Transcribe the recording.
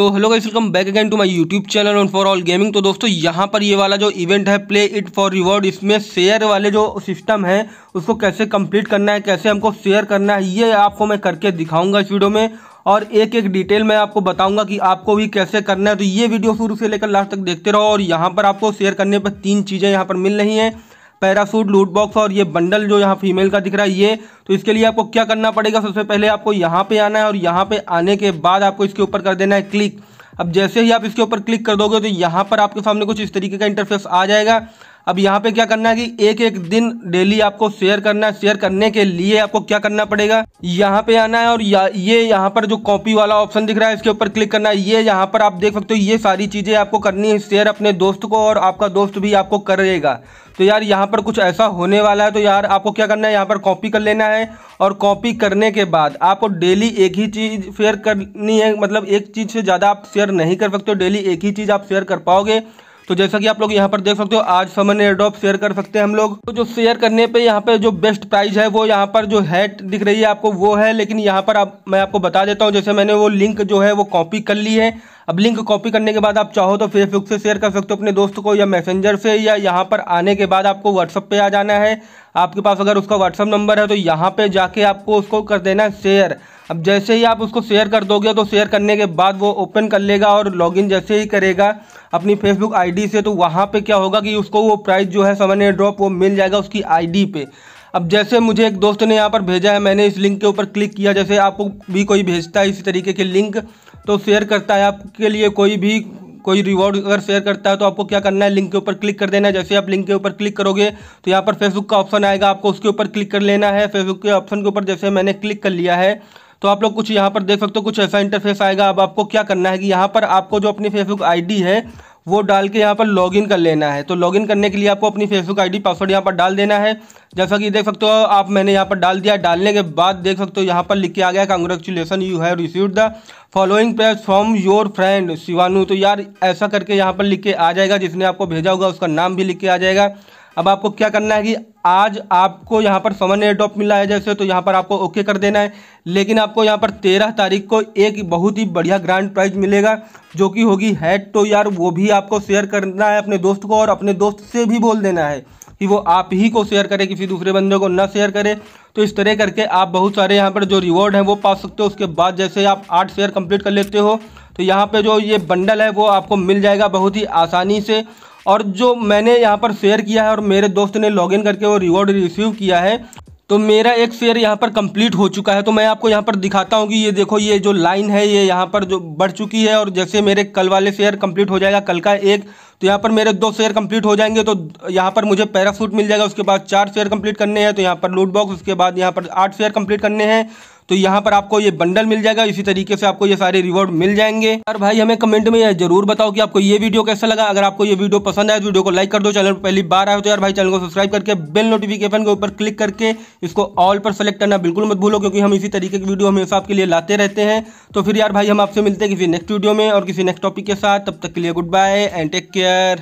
तो hello guys welcome back again to my YouTube channel on for all gaming तो दोस्तों यहाँ पर ये वाला जो इवेंट है प्ले इट फॉर रिवॉर्ड इसमें शेयर वाले जो सिस्टम है उसको कैसे कंप्लीट करना है कैसे हमको शेयर करना है ये आपको मैं करके दिखाऊंगा इस वीडियो में और एक एक डिटेल मैं आपको बताऊंगा कि आपको भी कैसे करना है तो ये वीडियो शुरू से लेकर लास्ट तक देखते रहो और यहाँ पर आपको शेयर करने पर तीन चीज़ें यहाँ पर मिल रही हैं पैरासूट लूट बॉक्स और ये बंडल जो यहाँ फीमेल का दिख रहा है ये तो इसके लिए आपको क्या करना पड़ेगा सबसे पहले आपको यहाँ पे आना है और यहाँ पे आने के बाद आपको इसके ऊपर कर देना है क्लिक अब जैसे ही आप इसके ऊपर क्लिक कर दोगे तो यहाँ पर आपके सामने कुछ इस तरीके का इंटरफेस आ जाएगा अब यहाँ पे क्या करना है कि एक एक दिन डेली आपको शेयर करना है शेयर करने के लिए आपको क्या करना पड़ेगा यहाँ पे आना है और या, ये यहाँ पर जो कॉपी वाला ऑप्शन दिख रहा है इसके ऊपर क्लिक करना है ये यहाँ पर आप देख सकते हो ये सारी चीज़ें आपको करनी है शेयर अपने दोस्त को और आपका दोस्त भी आपको करेगा तो यार यहाँ पर कुछ ऐसा होने वाला है तो यार आपको क्या करना है यहाँ पर कॉपी कर लेना है और कॉपी करने के बाद आपको डेली एक ही चीज़ शेयर करनी है मतलब एक चीज़ से ज़्यादा आप शेयर नहीं कर सकते डेली एक ही चीज़ आप शेयर कर पाओगे तो जैसा कि आप लोग यहाँ पर देख सकते हो आज समन एयरड्रॉप शेयर कर सकते हैं हम लोग तो जो शेयर करने पे यहाँ पे जो बेस्ट प्राइस है वो यहाँ पर जो हैट दिख रही है आपको वो है लेकिन यहाँ पर आप मैं आपको बता देता हूँ जैसे मैंने वो लिंक जो है वो कॉपी कर ली है अब लिंक कॉपी करने के बाद आप चाहो तो फेसबुक से शेयर कर सकते हो अपने दोस्त को या मैसेंजर से या यहाँ पर आने के बाद आपको व्हाट्सअप पे आ जाना है आपके पास अगर उसका व्हाट्सअप नंबर है तो यहाँ पे जाके आपको उसको कर देना शेयर अब जैसे ही आप उसको शेयर कर दोगे तो शेयर करने के बाद वो ओपन कर लेगा और लॉगिन जैसे ही करेगा अपनी फेसबुक आईडी से तो वहाँ पे क्या होगा कि उसको वो प्राइस जो है सामान्य ड्रॉप वो मिल जाएगा उसकी आईडी पे अब जैसे मुझे एक दोस्त ने यहाँ पर भेजा है मैंने इस लिंक के ऊपर क्लिक किया जैसे आपको भी कोई भेजता है इसी तरीके के लिंक तो शेयर करता है आपके लिए कोई भी कोई रिवॉर्ड अगर शेयर करता है तो आपको क्या करना है लिंक के ऊपर क्लिक कर देना है जैसे आप लिंक के ऊपर क्लिक करोगे तो यहाँ पर फेसबुक का ऑप्शन आएगा आपको उसके ऊपर क्लिक कर लेना है फेसबुक के ऑप्शन के ऊपर जैसे मैंने क्लिक कर लिया है तो आप लोग कुछ यहाँ पर देख सकते हो कुछ ऐसा इंटरफेस आएगा अब आपको क्या करना है कि यहाँ पर आपको जो अपनी फेसबुक आईडी है वो डाल के यहाँ पर लॉगिन कर लेना है तो लॉगिन करने के लिए आपको अपनी फेसबुक आईडी पासवर्ड यहाँ पर डाल देना है जैसा कि देख सकते हो आप मैंने यहाँ पर डाल दिया डालने के बाद देख सकते हो यहाँ पर लिख के आ गया congratulations you have received the following prize from your friend Shivanu तो यार ऐसा करके यहाँ पर लिख के आ जाएगा जिसने आपको भेजा होगा उसका नाम भी लिख के आ जाएगा अब आपको क्या करना है कि आज आपको यहाँ पर समन एयर ड्रॉप मिला है जैसे तो यहाँ पर आपको ओके कर देना है लेकिन आपको यहाँ पर तेरह तारीख को एक बहुत ही बढ़िया ग्रांड प्राइज मिलेगा जो कि होगी हैड तो यार वो भी आपको शेयर करना है अपने दोस्त को और अपने दोस्त से भी बोल देना है कि वो आप ही को शेयर करें किसी दूसरे बंदे को ना शेयर करे तो इस तरह करके आप बहुत सारे यहाँ पर जो रिवॉर्ड हैं वो पा सकते हो उसके बाद जैसे आप आठ शेयर कंप्लीट कर लेते हो तो यहाँ पे जो ये बंडल है वो आपको मिल जाएगा बहुत ही आसानी से और जो मैंने यहाँ पर शेयर किया है और मेरे दोस्त ने लॉग करके वो रिवॉर्ड रिसीव किया है तो मेरा एक शेयर यहाँ पर कंप्लीट हो चुका है तो मैं आपको यहाँ पर दिखाता हूँ कि ये देखो ये जो लाइन है ये यहाँ पर जो बढ़ चुकी है और जैसे मेरे कल वाले शेयर कंप्लीट हो जाएगा कल का एक तो यहाँ पर मेरे दो शेयर कंप्लीट हो जाएंगे तो यहाँ पर मुझे पैरासूट मिल जाएगा उसके बाद चार शेयर कंप्लीट करने हैं तो यहाँ पर लूट बॉक्स उसके बाद यहाँ पर आठ शेयर कंप्लीट करने हैं तो यहाँ पर आपको ये बंडल मिल जाएगा इसी तरीके से आपको ये सारे रिवॉर्ड मिल जाएंगे और भाई हमें कमेंट में जरूर बताओ कि आपको ये वीडियो कैसा लगा अगर आपको ये वीडियो पसंद आए तो वीडियो को लाइक कर दो चैनल पर पहली बार आए तो यार भाई चैनल को सब्सक्राइब करके बेल नोटिफिकेशन के ऊपर क्लिक करके इसको ऑल पर सेलेक्ट करना बिल्कुल मत भूलो क्योंकि हम इसी तरीके की वीडियो हमेशा आपके लिए लाते रहते हैं तो फिर यार भाई हम आपसे मिलते हैं किसी नेक्स्ट वीडियो में और किसी नेक्स्ट टॉपिक के साथ तब तक के लिए goodbye and take care